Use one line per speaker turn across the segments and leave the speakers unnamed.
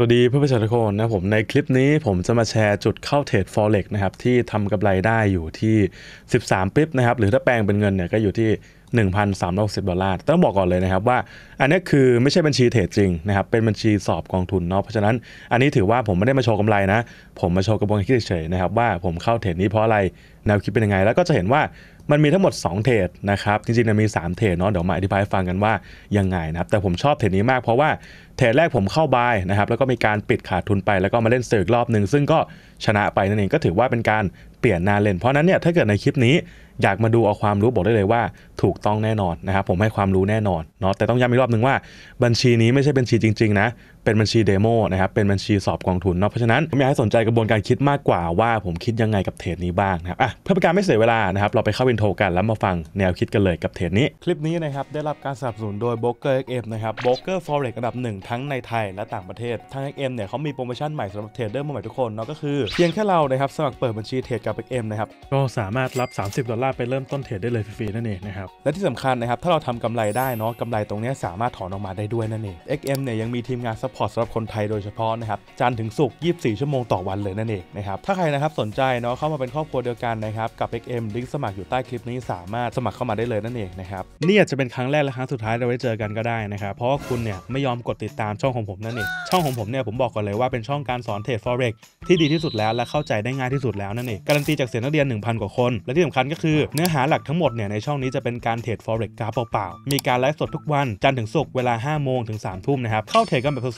สวัสดีเพื่อนประชาชนนะผมในคลิปนี้ผมจะมาแชร์จุดเข้าเทรด Forex นะครับที่ทำกำไรได้อยู่ที่ 13ปิ๊บนะครับหรือถ้าแปลงเป็นเงินเนี่ยก็อยู่ที่1,360ดอลลาร์ต้องบอกก่อนเลยนะครับว่า อันนี้คือไม่ใช่บัญชีเทรดจริงนะครับ เป็นบัญชีสอบกองทุนเนาะ เพราะฉะนั้นอันนี้ถือว่าผมไม่ได้มาโชว์กำไรนะ ผมมาโชว์กระบวนการคิดเฉยๆนะครับว่าผมเข้าเทรดนี้เพราะอะไรแนวคิดเป็นยังไง แล้วก็จะเห็นว่ามันมีทั้งหมด 2 เทรดนะครับ จริงๆมันมี 3 เทรดเนาะเดี๋ยวมาอธิบายฟังกันว่ายังไงนะครับแต่ผมชอบเทรดนี้มากเพราะว่าเทรดแรกผมเข้าบายนะครับ แล้วก็มีการปิดขาดทุนไปแล้วก็มาเล่นเซอร์กรอบหนึ่งซึ่งก็ชนะไปนั่นเองก็ถือว่าเป็นการเปลี่ยนหน้าเล่นเพราะนั้นเนี่ยถ้าเกิดในคลิปนี้อยากมาดูเอาความรู้บอกได้เลยว่า ถูกต้องแน่นอนนะครับ ผมให้ความรู้แน่นอนเนาะแต่ต้องย้ำอีกรอบหนึ่งว่า บัญชีนี้ไม่ใช่บัญชีจริงๆนะเป็นบัญชีเดโมนะครับ เป็นบัญชีสอบกองทุนเนาะ เพราะฉะนั้น ผมอยากให้สนใจกระบวนการคิดมากกว่า ว่าผมคิดยังไงกับเทรดนี้บ้างนะครับ อ่ะเพื่อเป็นการไม่เสียเวลานะครับ เราไปเข้าวินโทกันแล้วมาฟัง แนวคิดกันเลยกับเทรดนี้ คลิปนี้นะครับ ได้รับการสนับสนุนโดยโบกเกอร์เอ็กเอ็มนะครับโบกเกอร์ฟอร์เร็กอันดับหนึ่งทั้งในไทย และต่างประเทศทางเอ็กเอ็มเนี่ยเขามีโปรโมชั่นใหม่สำหรับเทรดเดอร์ใหม่ทุกคนเนาะก็คือเพียงแค่เรานะครับสมัครเปิดบัญชีเทรดกับเอ็กเอ็มนะครับก็สามารถรับ 30ดอลลาร์ไปเริ่มต้นเทรดได้เลยฟรีๆนั่นเองนะครับและที่สำคัญนะครับถ้าเราทำกำไรได้เนาะกำไรตรงนี้สามารถถอนออกมาได้ด้วยนั่นเอง XM เนี่ยยังมีทีมงานซัพพอร์ตสำหรับคนไทยโดยเฉพาะนะครับจันถึงสุก24 ชั่วโมงต่อวันเลยนั่นเองนะครับถ้าใครนะครับสนใจเนาะเข้ามาเป็นครอบครัวเดียวกันนะครับกับ XM ลิงก์สมัครอยู่ใต้คลิปนี้สามารถสมัครเข้ามาได้เลยนั่นเองนะครับนี่อาจจะเป็นครั้งแรกและครั้งสุดท้ายเราไว้เจอกันก็ได้นะครับเพราะว่าคุณเนี่ยไม่ยอมกดติดตามช่องของผมนั่นเองช่องของผมเนี่ยผมบอกก่อนเลยว่าเป็นช่องการสอนเทรด forex ที่ดีที่สุดแล้วและเข้าใจได้ง่ายที่สุดแล้วนั่นเองการันตีจากเสียงนักเรียน1,000กว่าคนและที่สำคัญก็คือเนื้อหาหลักทั้งหมดเนี่ยในช่องนี้จะเป็นการเทรดฟอเร็กราฟเปล่าๆมีการไลฟ์สดทุกวันจันทร์ถึงศุกร์เวลา5โมงถึง3ทุ่มนะครับเข้าเทรดกันแบบ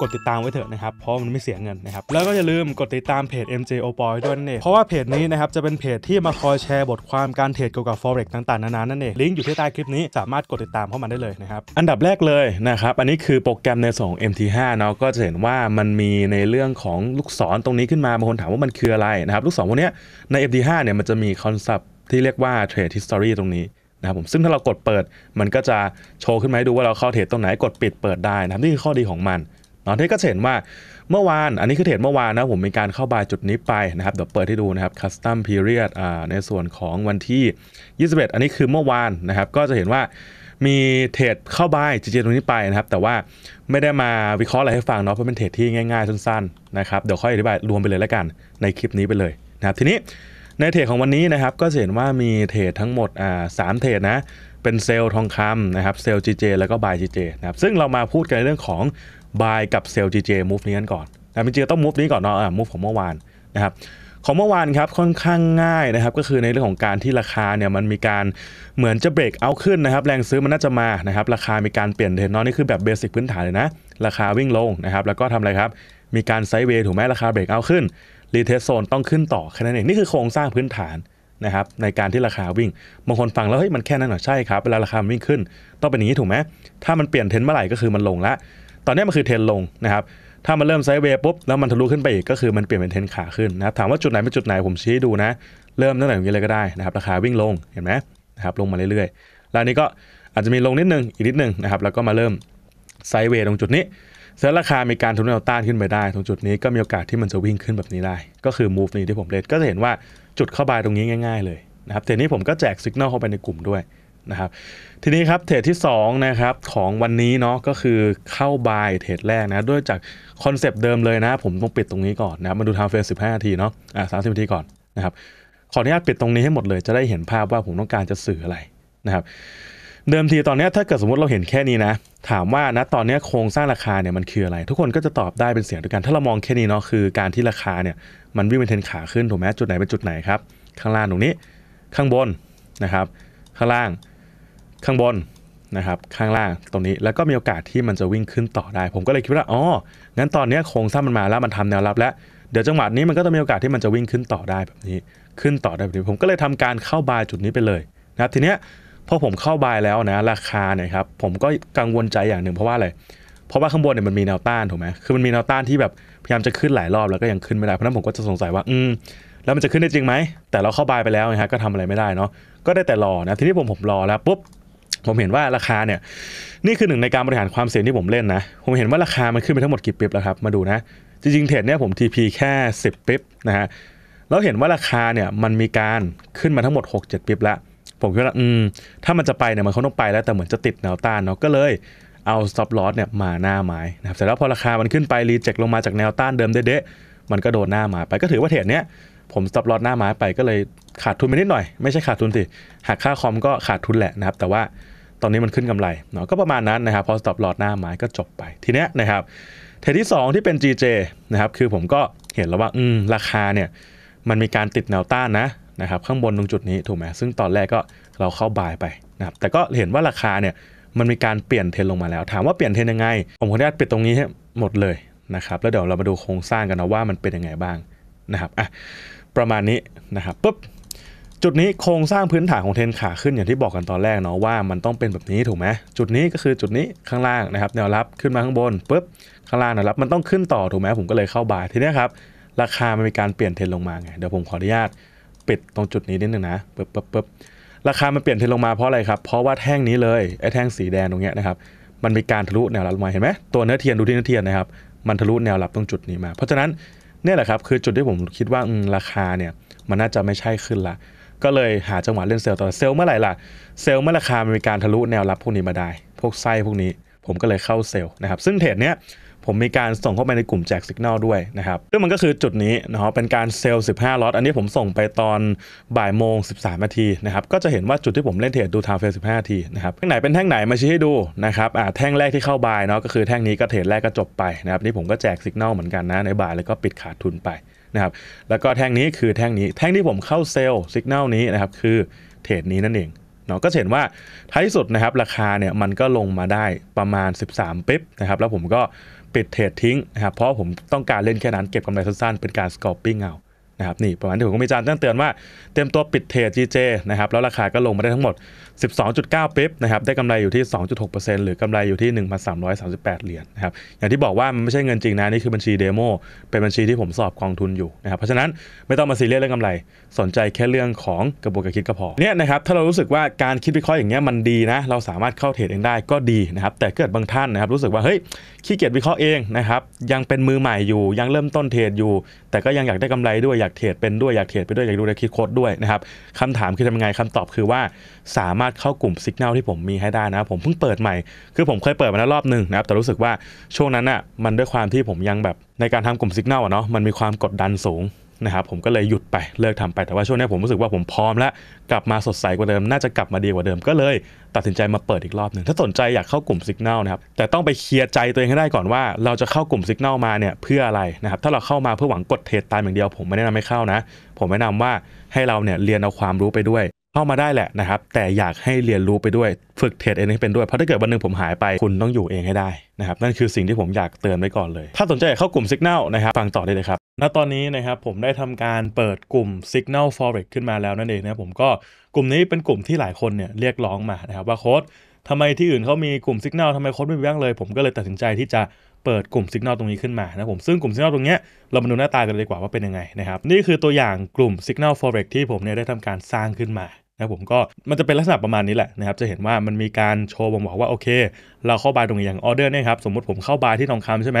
กดติดตามไว้เถอะนะครับ เพราะมันไม่เสียเงินนะครับ แล้วก็อย่าลืมกดติดตามเพจ MJ o p o y ด้วยนั่นเองเพราะว่าเพจนี้นะครับจะเป็นเพจที่มาคอยแชร์บทความการเทรดเกี่ยวกับ forex ต่างๆ นานานั่นเอง ลิงก์อยู่ที่ใต้คลิปนี้สามารถกดติดตามเข้ามาได้เลยนะครับ อันดับแรกเลยนะครับ อันนี้คือโปรแกรมในส่อง MT5 เนาะก็จะเห็นว่ามันมีในเรื่องของลูกศรตรงนี้ขึ้นมาบางคนถามว่ามันคืออะไรนะครับลูกศรพวกนี้ใน MT5 เนี่ยมันจะมีคอนเซปที่เรียกว่า Trade History ตรงนี้นะครับผม ซึ่งถ้าเรากดเปิดมันก็จะโชว์ขึ้นมาให้ดูว่าเราเข้าเทรดตรงไหนกดปิดเปิดได้นะครับนี่คือข้อดีของมันอนนี้ก็เห็นว่าเมื่อวาน อันนี้คือเทรดเมื่อวานนะผมมีการเข้าบายจุดนี้ไปนะครับเดี๋ยวเปิดให้ดูนะครับ custom period อ่าในส่วนของวันที่21อันนี้คือเมื่อวานนะครับก็จะเห็นว่ามีเทรดเข้าบายจีเจตรงนี้ไปนะครับแต่ว่าไม่ได้มาวิเคราะห์อะไรให้ฟังเนาะเพราะเป็นเทรดที่ง่าย ๆสั้นๆนะครับเดี๋ยวค่อยอธิบายรวมไปเลยแล้วกันในคลิปนี้ไปเลยนะครับทีนี้ในเทรดของวันนี้นะครับก็เห็นว่ามีเทรดทั้งหมดอ่าสามเทรดนะเป็นเซลล์ทองคำนะครับเซลล์เจแล้วก็บายจีเจนะครับซึ่งเรามาพูดกันในเรื่องของบายกับเซลล์ GJ move นี้กันก่อนแน่จริงๆต้อง move นี้ก่อนเนาะ move ของเมื่อวานนะครับ ของเมื่อวานครับค่อนข้างง่ายนะครับ ก็คือในเรื่องของการที่ราคาเนี่ยมันมีการเหมือนจะเบรกเอาขึ้นนะครับ แรงซื้อมันน่าจะมานะครับ ราคามีการเปลี่ยนเทรนด์นี่คือแบบเบสิกพื้นฐานเลยนะ ราคาวิ่งลงนะครับ แล้วก็ทำอะไรครับ มีการไซด์เวย์ถูกไหมราคาเบรกเอาขึ้น รีเทสโซนต้องขึ้นต่อแค่นั้นเอง นี่คือโครงสร้างพื้นฐานนะครับในการที่ราคาวิ่ง บางคนฟังแล้วเฮ้ยมันแค่นั้นเหรอใช่ครับเวลาราคาวิ่งขึ้นต้องเป็นอย่างนี้ถูกไหมถ้ามันเปลี่ยนเทรนด์เมื่อไหร่ก็คือมันลงละตอนนี้มันคือเทรนลงนะครับ ถ้ามันเริ่มไซด์เวย์ปุ๊บแล้วมันทะลุขึ้นไปอีกก็คือมันเปลี่ยนเป็นเทนขาขึ้นนะครับ ถามว่าจุดไหนเป็นจุดไหนผมชี้ให้ดูนะ เริ่มตั้งแต่ตรงนี้เลยก็ได้นะครับ ราคาวิ่งลง เห็นไหมนะครับ ลงมาเรื่อยๆ แล้วนี้ก็อาจจะมีลงนิดนึงอีกนิดนึงนะครับ แล้วก็มาเริ่มไซด์เวย์ตรงจุดนี้ เสร็จราคามีการทุนแนวต้านขึ้นไปได้ ตรงจุดนี้ก็มีโอกาสที่มันจะวิ่งขึ้นแบบนี้ได้ ก็คือ move นี้ที่ผมเล่นก็จะเห็นว่าจุดเข้าบายตรงนี้ง่าย ๆเลยนะครับแต่นี้ผมก็แจกสัญญาณเข้าไปในกลุ่มด้วยนะครับทีนี้ครับเทรดที่2นะครับของวันนี้เนาะก็คือเข้าบายเทรดแรกนะด้วยจากคอนเซปต์เดิมเลยนะผมต้องปิดตรงนี้ก่อนนะมาดูทางเฟรม15นาทีเนาะอ่าสามสิบนาทีก่อนนะครับขออนุญาตปิดตรงนี้ให้หมดเลยจะได้เห็นภาพว่าผมต้องการจะสื่ออะไรนะครับเดิมทีตอนนี้ถ้าเกิดสมมติเราเห็นแค่นี้นะ ถามว่านะตอนนี้โครงสร้างราคาเนี่ยมันคืออะไร ทุกคนก็จะตอบได้เป็นเสียงเดียวกัน ถ้าเรามองแค่นี้เนาะคือการที่ราคาเนี่ยมันวิ่งเป็นเทนขาขึ้นถูกไหมจุดไหนเป็นจุดไหนครับข้างล่างตรงนี้ข้างบนนะครับข้างล่างข้างบนนะครับ ข้างล่างตรงนี้ แล้วก็มีโอกาสที่มันจะวิ่งขึ้นต่อได้ ผมก็เลยคิดว่า อ๋อ งั้นตอนนี้โครงสร้างมันมาแล้วมันทำแนวรับแล้ว เดี๋ยวจังหวะนี้มันก็จะมีโอกาสที่มันจะวิ่งขึ้นต่อได้แบบนี้ ขึ้นต่อได้แบบนี้ผมก็เลยทำการเข้าบายจุดนี้ไปเลยนะครับทีเนี้ยพอผมเข้าบายแล้วนะ ราคาเนี่ยครับ ผมก็กังวลใจอย่างหนึ่งเพราะว่าอะไร เพราะว่าข้างบนเนี่ยมันมีแนวต้านถูกไหมคือมันมีแนวต้านที่แบบพยายามจะขึ้นหลายรอบแล้วก็ยังขึ้นไม่ได้ เพราะนั้นผมก็จะสงสัยว่า อืม แล้วมันจะขึ้นได้จริงไหมแต่เราเข้าบายไปแล้วนะฮะก็ทำอะไรไม่ได้เนาะก็ได้แต่รอนะทีนี้ผมผมรอแล้วปุ๊บผมเห็นว่าราคาเนี่ยนี่คือหนึ่งในการบริหารความเสี่ยงที่ผมเล่นนะ ผมเห็นว่าราคามันขึ้นไปทั้งหมดกี่ปิ๊บแล้วครับมาดูนะจริงๆเทรดเนี่ยผม TP แค่10ปิ๊บนะฮะแล้วเห็นว่าราคาเนี่ยมันมีการขึ้นมาทั้งหมด 6 7ปิ๊บละผมคิดว่าอืมถ้ามันจะไปเนี่ยมันคงต้องไปแล้วแต่เหมือนจะติดแนวต้านเนาะก็เลยเอา stop loss เนี่ยมาหน้าไม้นะครับเสร็จแล้วพอราคามันขึ้นไปรีเจ็คลงมาจากแนวต้านเดิมเด๊ะมันก็โดนหน้ามาไปก็ถือว่าเทรดเนี้ยผมสต็อปลอดหน้าไม้ไปก็เลยขาดทุนไปนิดหน่อย ไม่ใช่ขาดทุนสิหักค่าคอมก็ขาดทุนแหละนะครับ แต่ว่าตอนนี้มันขึ้นกำไรเนาะก็ประมาณนั้นนะครับพอสต็อปลอดหน้าไม้ก็จบไป ทีเนี้ยนะครับเทที่ 2 ที่เป็น GJ นะครับ คือผมก็เห็นแล้วว่าอืมราคาเนี่ยมันมีการติดแนวต้านนะนะครับข้างบนตรงจุดนี้ถูกไหม ซึ่งตอนแรกก็เราเข้าบายไปนะครับแต่ก็เห็นว่าราคาเนี่ยมันมีการเปลี่ยนเทรนลงมาแล้ว ถามว่าเปลี่ยนเทรนยังไงผมขออนุญาตปิดตรงนี้หมดเลยนะครับ แล้วเดี๋ยวเรามาดูโครงสร้างกันนะว่ามันเป็นยังไงบ้างนะครับอ่ะประมาณนี้นะครับปุ๊บจุดนี้โครงสร้างพื้นฐานของเทนขาขึ้นอย่างที่บอกกันตอนแรกเนาะว่ามันต้องเป็นแบบนี้ถูกไหมจุดนี้ก็คือจุดนี้ข้างล่างนะครับแนวรับขึ้นมาข้างบนปุ๊บข้างล่างแนวรับมันต้องขึ้นต่อถูกไหมผมก็เลยเข้าบายทีนี้ครับราคามันมีการเปลี่ยนเทนลงมาไงเดี๋ยวผมขออนุญาต ปิดตรงจุดนี้นิดนึงนะปุ๊บปุ๊บปุ๊บราคามันเปลี่ยนเทนลงมาเพราะอะไรครับเพราะว่าแท่งนี้เลยไอ้แท่งสีแดงตรงเนี้ยนะครับมันมีการทะลุแนวรับมาเห็นไหมตัวเนื้อเทียนดูที่เนื้อเทียนนะครับมันทะลุแนวรับตรงจุดนี้มาเพราะฉะนั้นเนี่ยแหละครับ คือจุดที่ผมคิดว่าราคาเนี่ย มันน่าจะไม่ใช่ขึ้นละก็เลยหาจังหวะเล่นเซลล์ต่อเซลล์เมื่อไหร่ล่ะเซลล์เมื่อราคามันมีการทะลุแนวรับพวกนี้มาได้ พวกไส้พวกนี้ผมก็เลยเข้าเซลล์นะครับซึ่งเทรดเนี้ยผมมีการส่งเข้าไปในกลุ่มแจกสัญญาณด้วยนะครับซึ่งมันก็คือจุดนี้ครับเป็นการเซลล์15 ล็อต อันนี้ผมส่งไปตอนบ่ายโมง 13นาทีนะครับ ก็จะเห็นว่าจุดที่ผมเล่นเทรดดูทาวเฟล15 นาทีนะครับ แท่งไหนเป็นแท่งไหนมาชี้ให้ดูนะครับอ่าแท่งแรกที่เข้าบ่ายเนาะ ก็คือแท่งนี้ก็เทรดแรกก็จบไปนะครับ นี่ผมก็แจกสัญญาณเหมือนกันนะ ในบ่ายแล้วก็ปิดขาดทุนไปนะครับ แล้วก็แท่งนี้คือแท่งนี้ แท่งที่ผมเข้าเซลล์สัญญาณนี้นะครับ คือเทรดนี้นั่นเองเนาะก็เห็นว่าท้ายที่สุดนะครับราคาเนี่ยมันก็ลงมาได้ประมาณ 13ปิ๊บนะครับแล้วผมก็ปิดเทรดทิ้งนะครับเพราะผมต้องการเล่นแค่นั้นเก็บกำไรสั้นๆเป็นการสกอร์ปิ้งเอานะครับนี่ประมาณที่ผมก็มีจานตั้งเตือนว่าเตรียมตัวปิดเทรด GJ นะครับแล้วราคาก็ลงมาได้ทั้งหมด12.9ปิ๊บนะครับ ได้กำไรอยู่ที่ 2.6%หรือกำไรอยู่ที่ 1,338เหรียญนนะครับ อย่างที่บอกว่ามันไม่ใช่เงินจริงนะ นี่คือบัญชีเดโมเป็นบัญชีที่ผมสอบกองทุนอยู่นะครับ เพราะฉะนั้นไม่ต้องมาซีเรียสเรื่องกำไร สนใจแค่เรื่องของกระบวนการคิดก็พอเนี่ยนะครับถ้าเรารู้สึกว่าการคิดวิเคราะห์อย่างเงี้ยมันดีนะเราสามารถเข้าเทรดเองได้ก็ดีนะครับแต่เกิดบางท่านนะครับรู้สึกว่าเฮ้ยขี้เกียจวิเคราะห์เองนะครับยังเป็นมือใหม่อยู่ยังเริ่มต้นเทรดอยู่ แต่ก็ยังอยากได้กำไรด้วยอยากเทรดเป็นด้วยอยากเทรดไปด้วยอยากดูแลคิดโค้ดด้วยนะครับคำถามคือทำยังไงคำตอบคือว่าสามารถเข้ากลุ่มสัญญาณที่ผมมีให้ได้นะผมเพิ่งเปิดใหม่คือผมเคยเปิดมาแล้วรอบหนึ่งนะครับแต่รู้สึกว่า ช่วงนั้นอ่ะมันด้วยความที่ผมยังแบบในการทำกลุ่มสัญญาณอ่ะเนาะมันมีความกดดันสูงนะครับผมก็เลยหยุดไปเลิกทำไปแต่ว่าช่วงนี้ผมรู้สึกว่าผมพร้อมแล้วกลับมาสดใสกว่าเดิมน่าจะกลับมาดีกว่าเดิมก็เลยตัดสินใจมาเปิดอีกรอบหนึ่งถ้าสนใจอยากเข้ากลุ่มสัญญาณนะครับแต่ต้องไปเคลียร์ใจตัวเองให้ได้ก่อนว่า เราจะเข้ากลุ่มสัญญาณมาเนี่ยเพื่ออะไรนะครับถ้าเราเข้ามาเพื่อหวังกดเทรดตามอย่างเดียวผมไม่แนะนำให้เข้านะผมแนะนำว่าให้เราเนี่ยเรียนเอาความรู้ไปด้วยเข้ามาได้แหละนะครับ แต่อยากให้เรียนรู้ไปด้วย ฝึกเทรดเองให้เป็นด้วยเพราะถ้าเกิดวันนึงผมหายไปคุณต้องอยู่เองให้ได้นะครับนั่นคือสิ่งที่ผมอยากเตือนไว้ก่อนเลย ถ้าสนใจเข้ากลุ่ม Signal นะครับฟังต่อได้เลยครับณตอนนี้นะครับผมได้ทำการเปิดกลุ่ม Signal Forex ขึ้นมาแล้วนั่นเองนะผมก็กลุ่มนี้เป็นกลุ่มที่หลายคนเนี่ยเรียกร้องมานะครับว่าโค้ดทำไมที่อื่นเขามีกลุ่ม Signal ทำไมโค้ดไม่มี้งเลย ผมก็เลยตัดสินใจที่จะเปิดกลุ่มสัญญาณตรงนี้ขึ้นมานะผมซึ่งกลุ่มสัญญาณตรงนี้เรามาดูหน้าตากันเลยดีกว่าว่าเป็นยังไงนะครับนี่คือตัวอย่างกลุ่มสัญญาณ forex ที่ผมเนี่ยได้ทำการสร้างขึ้นมานะผมก็มันจะเป็นลักษณะประมาณนี้แหละนะครับจะเห็นว่ามันมีการโชว์บ่งบอกว่า โอเค เราเข้าบาร์ตรงนี้อย่างออเดอร์เนี่ยครับ สมมติผมเข้าบาร์ที่ทองคำใช่ไหม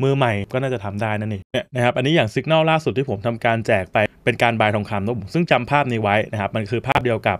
มือใหม่ก็น่าจะทำได้นั่นเองนะครับอันนี้อย่างสัญญาณล่าสุดที่ผมทำการแจกไปเป็นการบายทองคำนะผมซึ่งจำภาพนี้ไว้นะครับมันคือภาพเดียวกับ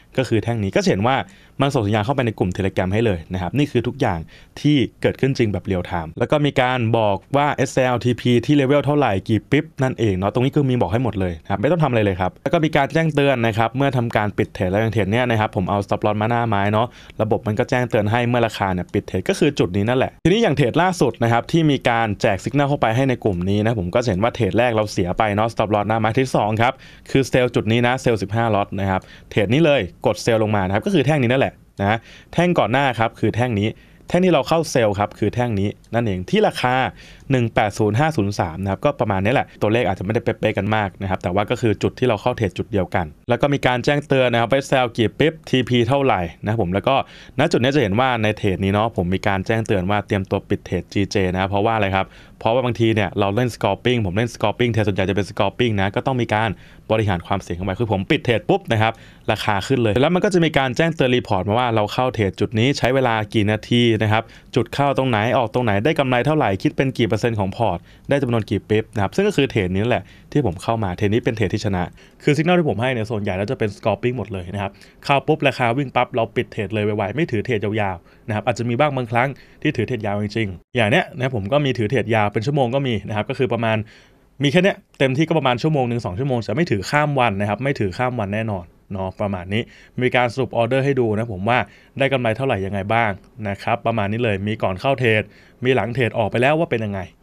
ก็คือแท่งนี้ก็เห็นว่ามันส่งสัญญาณเข้าไปในกลุ่มเทเลกราให้เลยนะครับ นี่คือทุกอย่างที่เกิดขึ้นจริงแบบเรียลไทม์แล้วก็มีการบอกว่า SLTP ที่เลเวลเท่าไหร่กี่ปิ๊บนั่นเองเนาะตรงนี้คือมีบอกให้หมดเลยครับไม่ต้องทำอะไรเลยครับ แล้วก็มีการแจ้งเตือนนะครับเมื่อทำการปิดเทรดแล้วอย่างเทรดเนี่ยนะครับผมเอาสต o อปลอ s มาหน้าไม้เนาะระบบมันก็แจ้งเตือนให้เมื่อราคาเนี่ยปิดเทรดก็คือจุดนี้นั่นแหละ ทีนี้อย่างเทรดล่าสุดนะครับที่มีการแจกสัญญาณเข้าไปให้ในกลุ่มนี้นะผมก็เห็นว่าเทรดแรกเราเสียไปเนาะส t o p l o หน้าไม้ที่ 2ครับคือเซลล์จุดนี้นะเซลล์้าล็อตนะครับเทรดนี้เลยกดเซลล์ลงมานะครับก็คือแท่งนี้นั่นแหละนะแท่งก่อนหน้าครับคือแท่งนี้แท่งที่เราเข้าเซลล์ครับคือแท่งนี้นั่นเองที่ราคา180503นะครับก็ประมาณนี้แหละ ตัวเลขอาจจะไม่ได้เป๊ะๆกันมากนะครับแต่ว่าก็คือจุดที่เราเข้าเทรดจุดเดียวกัน แล้วก็มีการแจ้งเตือนนะครับไปเซลล์กี่ปิ๊บ TP เท่าไหร่นะผมแล้วก็ณจุดนี้จะเห็นว่าในเทรดนี้เนาะผมมีการแจ้งเตือนว่าเตรียมตัวปิดเทรด GJ นะเพราะว่าอะไรครับเพราะว่าบางทีเนี่ย เราเล่นสกอร์ปิ้งผมเล่นสกอร์ปิ้งเทรดส่วนใหญ่จะเป็นสกอร์ปิ้งนะก็ต้องมีการบริหารความเสี่ยงของไป คือผมปิดเทรดปุ๊บนะครับ ราคาขึ้นเลย แล้วมันก็จะมีการแจ้งเตือนรีพอร์ต มาว่าเราเข้าเทรดจุดนี้ใช้เวลากี่นาทีนะครับจุดเข้าตรงไหนออกตรงไหนได้กำไรเท่าไหร่คิดเป็นกี่เปอร์เซ็นต์ของพอร์ต ได้จำนวนกี่ปิ๊บนะครับซึ่งก็คือเทรดนี้แหละที่ผมเข้ามาเทนนี้เป็นเทรดที่ชนะ คือสัญญาณที่ผมให้เนี่ยส่วนใหญ่ แล้วจะเป็นสกอร์ปิ้งหมดเลยนะครับเข้าปุ๊บราคาวิ่งปั๊บเราปิดเทรดเลยไวๆไม่ถือเทรดยาวๆนะครับอาจจะมีบ้างบางครั้งที่ถือเทรดยาวจริงๆอย่างเนี้ยนะผมก็มีถือเทรดยาว เป็นชั่วโมงก็มีนะครับก็คือประมาณมีแค่เนี้ยเต็มที่ก็ประมาณชั่วโมงหนึ่งสองชั่วโมงจะไม่ถือข้ามวันนะครับไม่ถือข้ามวันแน่นอนเนาะประมาณนี้มีการสรุปออเดอร์ให้ดูนะผมว่าได้กำไรเท่าไหร่ยังไงบ้างนะครับประมาณนี้เลยมีก่อนเข้าเทรดมีหลังเทรดออกไปแล้วว่าเป็นยังไง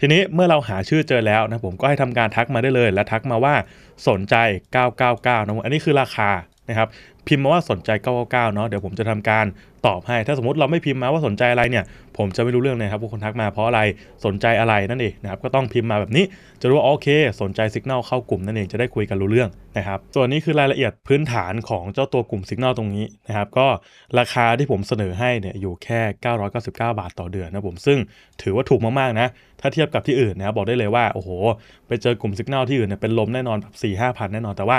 ทีนี้เมื่อเราหาชื่อเจอแล้วนะผมก็ให้ทำการทักมาได้เลย และทักมาว่าสนใจ 999นะอันนี้คือราคานะครับพิมพ์มาว่าสนใจ 999เนาะเดี๋ยวผมจะทำการตอบให้ถ้าสมมติเราไม่พิมพ์มาว่าสนใจอะไรเนี่ยผมจะไม่รู้เรื่องเลยครับว่าคนทักมาเพราะอะไรสนใจอะไรนั่นเองนะครับก็ต้องพิมพ์มาแบบนี้จะรู้ว่าโอเค สนใจสัญญาณเข้ากลุ่มนั่นเองจะได้คุยกันรู้เรื่องนะครับส่วนนี้คือรายละเอียดพื้นฐานของเจ้าตัวกลุ่มสัญญาณตรงนี้นะครับก็ราคาที่ผมเสนอให้เนี่ยอยู่แค่ 999 บาทต่อเดือนนะผมซึ่งถือว่าถูกมากๆนะ ถ้าเทียบกับที่อื่นนะครับบอกได้เลยว่าโอ้โหไปเจอกลุ่มสัญญาณที่อื่นเนี่ยเป็นลมแน่ นอนแบบ้าพันแน่นอนแต่ว่า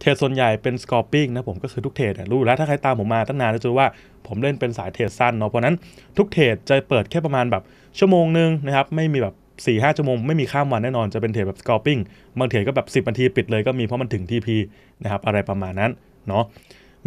เทรดส่วนใหญ่เป็นสกอร์ปิ้งนะผมก็คือทุกเทรดรู้แล้ว ถ้าใครตามผมมาตั้งนานจะรู้ว่าผมเล่นเป็นสายเทรดสั้นเนาะเพราะนั้นทุกเทรดจะเปิดแค่ประมาณแบบชั่วโมงนึงนะครับ ไม่มีแบบ4ี่ห้าชั่วโมงไม่มีข้ามวันแน่นอน จะเป็นเทรดแบบสกอร์ปิ้งบางเทรดก็แบบ 10นาทีปิดเลยก็มีเพราะมันถึง TP นะครับ อะไรประมาณนั้นเนาะ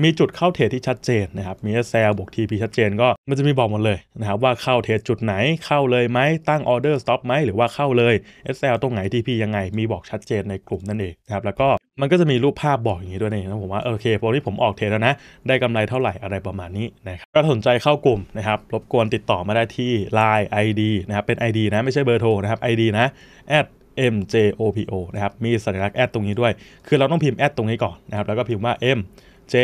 มีจุดเข้าเทรดที่ชัดเจนนะครับมีแซลบวก TP ชัดเจนก็มันจะมีบอกหมดเลยนะครับว่าเข้าเทรดจุดไหนเข้าเลยไหมตั้งออเดอร์สต็อปไหมหรือว่าเข้าเลย SL ตรงไหน TP ยังไง มีบอกชัดเจนในกลุ่มนั่นเองนะครับแล้วก็มันก็จะมีรูปภาพบอกอย่างนี้ด้วยนะผมว่าโอเคพอที่ผมออกเทรดแล้วนะ ได้กำไรเท่าไหร่อะไรประมาณนี้นะครับถ้าสนใจเข้ากลุ่มนะครับรบกวนติดต่อมาได้ที่ Line ID นะครับ เป็น ID นะไม่ใช่เบอร์โทรนะครับ ID นะ a mjopo นะครับ มีสัญลักษณ์แอดตรงนี้ด้วย คือเราต้องพิมพ์แอดตรงนี้ก่อนนะครับแล้วก็พิมพ์ว่า m j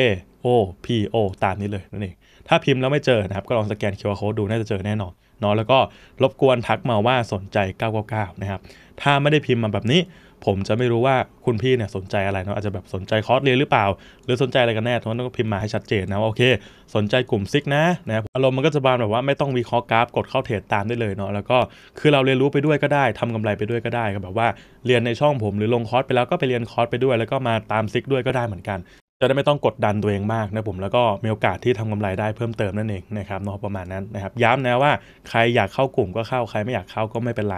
o p o ตามนี้เลยนั่นเองถ้าพิมพ์แล้วไม่เจอนะครับก็ลองสแกนเคอร์โค้ดูน่าจะเจอแน่นอนเนาะแล้วก็รบกวนทักมาว่าสนใจ999นะครับถ้าไม่ได้พิมพ์มาแบบนี้ผมจะไม่รู้ว่าคุณพี่เนี่ยสนใจอะไรเนาะอาจจะแบบสนใจคอร์สเรียนหรือเปล่า หรือสนใจอะไรกันแน่เพราะนั้ก็พิมพ์มาให้ชัดเจนนะว่าโอเค สนใจกลุ่มซิกนะนะอารมณ์มันก็จะบานแบบว่าไม่ต้องวิเคราะห์กราฟ กดเข้าเทรดตามได้เลยเนาะแล้วก็คือเราเรียนรู้ไปด้วยก็ได้ทำกำไรไปด้วยก็ได้ก็แบบว่า เรียนในช่องผมหรือลงคอร์สไปแล้วก็ไปเรียนคอร์สไปด้วย แล้วก็มาตามซิกด้วยก็ได้เหมือนกันจะได้ไม่ต้องกดดันตัวเองมากนะผมแล้วก็มีโอกาสที่ทำกำไรได้เพิ่มเติมนั่นเองนะครับเนาะประมาณนั้นนะครับย้ำนะว่าใครอยากเข้ากลุ่มก็เข้าใครไม่อยากเข้าก็ไม่เป็นไร